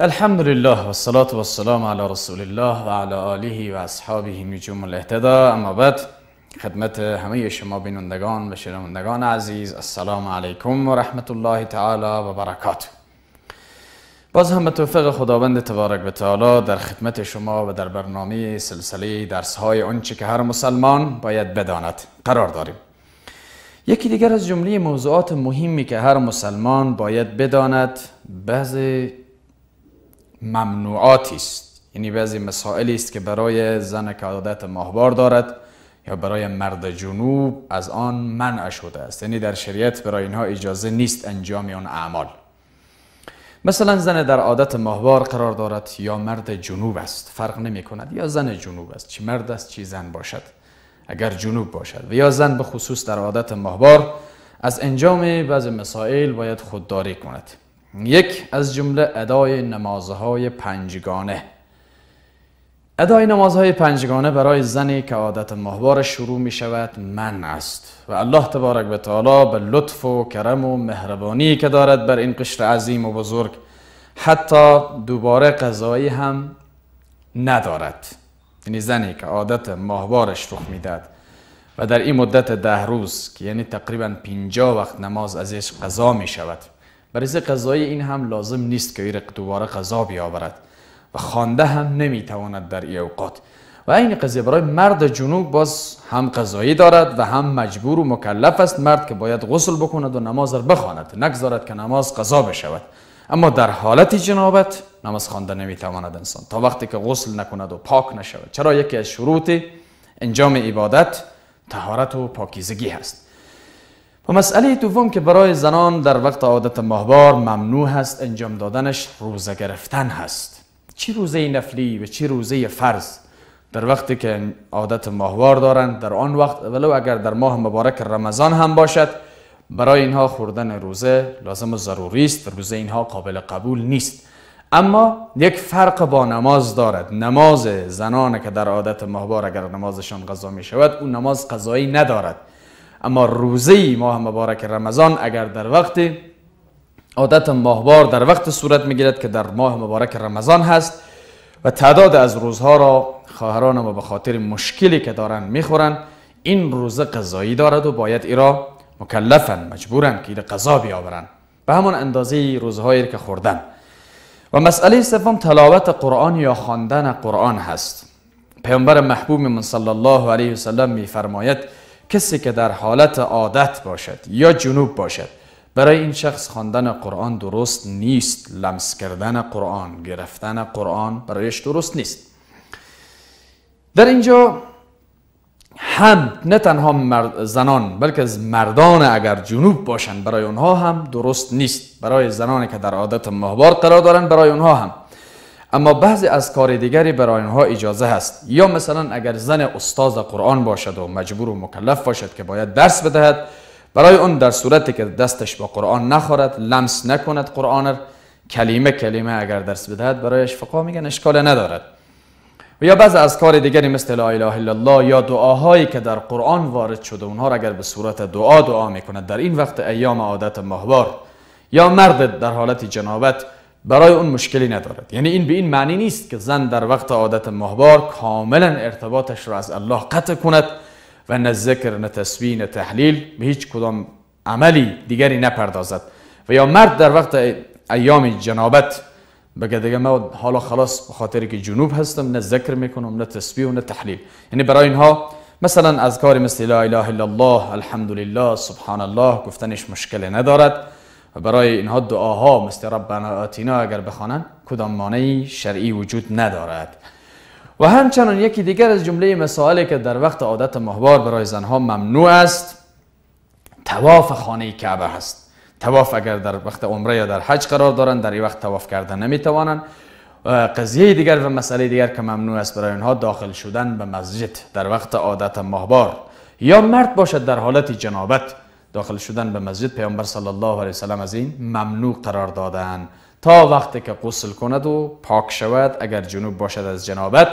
الحمد لله والصلاة والسلام على رسول الله و على آله و اصحابه نجوم الاهتدا اما بعد خدمت همه شما بینندگان و شنوندگان عزیز السلام علیکم و رحمت الله تعالی و برکاته باز هم توفیق خداوند تبارک و تعالی در خدمت شما و در برنامه سلسله درس های آنچه که هر مسلمان باید بداند قرار داریم یکی دیگر از جمله موضوعات مهمی که هر مسلمان باید بداند بعضی ممنوعاتی است یعنی بعضی مسائلی است که برای زن که عادت ماهوار دارد یا برای مرد جنوب از آن منع شده است یعنی در شریعت برای اینها اجازه نیست انجام آن اعمال مثلا زن در عادت ماهوار قرار دارد یا مرد جنوب است فرق نمی کند یا زن جنوب است چی مرد است چی زن باشد اگر جنوب باشد و یا زن به خصوص در عادت ماهوار از انجام بعض مسائل باید خودداری کند یک از جمله ادای نمازهای پنجگانه ادای نمازهای پنجگانه برای زنی که عادت محبار شروع می شود من است و الله تبارک و تعالی به لطف و کرم و مهربانی که دارد بر این قشر عظیم و بزرگ حتی دوباره قضایی هم ندارد یعنی زنی که عادت ماهوارش رخ میداد و در این مدت ده روز که یعنی تقریبا پینجا وقت نماز ازش قضا می شود برای قضای این هم لازم نیست که ایرق دوباره غذا بیاورد و خوانده هم نمیتواند در این اوقات و این قضیه برای مرد جنوب باز هم قضایی دارد و هم مجبور و مکلف است مرد که باید غسل بکند و نماز را بخواند نگذارد که نماز قضا بشود اما در حالت جنابت نماز خوانده نمیتواند انسان تا وقتی که غسل نکند و پاک نشود چرا یکی از شروط انجام عبادت تهارت و پاکیزگی هست و مسئله دوم که برای زنان در وقت عادت ماهبار ممنوع هست انجام دادنش روزه گرفتن هست چی روزه نفلی و چی روزه فرض در وقتی که عادت ماهوار دارند در آن وقت ولو اگر در ماه مبارک رمضان هم باشد برای اینها خوردن روزه لازم و ضروری است روزه اینها قابل قبول نیست اما یک فرق با نماز دارد نماز زنان که در عادت ماهوار اگر نمازشان قضا می شود اون نماز قضایی ندارد اما روزه ماه مبارک رمضان اگر در وقت عادت ماهوار در وقت صورت میگیرد که در ماه مبارک رمضان هست و تعداد از روزها را خواهران ما به خاطر مشکلی که دارن میخورن این روزه قضایی دارد و باید ایرا مکلفن مجبورن که قضا بیاورن به همان اندازه روزهایی که خوردن و مسئله سوم تلاوت قرآن یا خواندن قرآن هست پیامبر محبوب من صلی الله علیه و سلم میفرماید کسی که در حالت عادت باشد یا جنوب باشد برای این شخص خواندن قرآن درست نیست لمس کردن قرآن گرفتن قرآن برایش درست نیست در اینجا هم نه تنها مرد زنان بلکه مردان اگر جنوب باشند برای اونها هم درست نیست برای زنانی که در عادت مهبار قرار دارند برای اونها هم اما بعضی از کار دیگری برای اینها اجازه هست یا مثلا اگر زن استاد قرآن باشد و مجبور و مکلف باشد که باید درس بدهد برای اون در صورتی که دستش با قرآن نخورد لمس نکند قرآن را کلمه کلمه اگر درس بدهد برایش فقها میگن اشکال ندارد و یا بعض از کار دیگری مثل لا اله الا الله یا دعاهایی که در قرآن وارد شده اونها را اگر به صورت دعا دعا میکند در این وقت ایام عادت ماهوار یا مرد در حالت جنابت برای اون مشکلی ندارد یعنی این به این معنی نیست که زن در وقت عادت ماهوار کاملا ارتباطش را از الله قطع کند و نه ذکر نه تسبیح نه تحلیل به هیچ کدام عملی دیگری نپردازد و یا مرد در وقت ایام جنابت بگه دیگه من حالا خلاص خاطر که جنوب هستم نه ذکر میکنم نه تسبیح و نه تحلیل یعنی برای اینها مثلا از کاری مثل لا اله الا الله الحمدلله سبحان الله گفتنش مشکل ندارد و برای اینها دعاها مثل ربنا آتینا اگر بخوانن کدام مانعی شرعی وجود ندارد و همچنان یکی دیگر از جمله مسائلی که در وقت عادت محبار برای زنها ممنوع است تواف خانه کعبه هست تواف اگر در وقت عمره یا در حج قرار دارند در این وقت تواف کردن نمیتوانند قضیه دیگر و مسئله دیگر که ممنوع است برای آنها داخل شدن به مسجد در وقت عادت ماهوار یا مرد باشد در حالت جنابت داخل شدن به مسجد پیامبر صلی الله علیه وسلم از این ممنوع قرار دادن تا وقتی که غسل کند و پاک شود اگر جنوب باشد از جنابت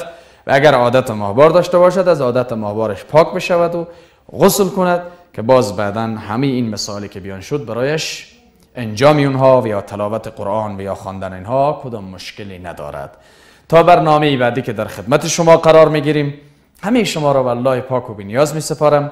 و اگر عادت ماهوار داشته باشد از عادت ماهوارش پاک بشود و غسل کند که باز بعدا همه این مثالی که بیان شد برایش انجام اونها و یا تلاوت قرآن و یا خواندن اینها کدام مشکلی ندارد تا برنامه بعدی که در خدمت شما قرار میگیریم همه شما را به الله پاک و بینیاز می سپارم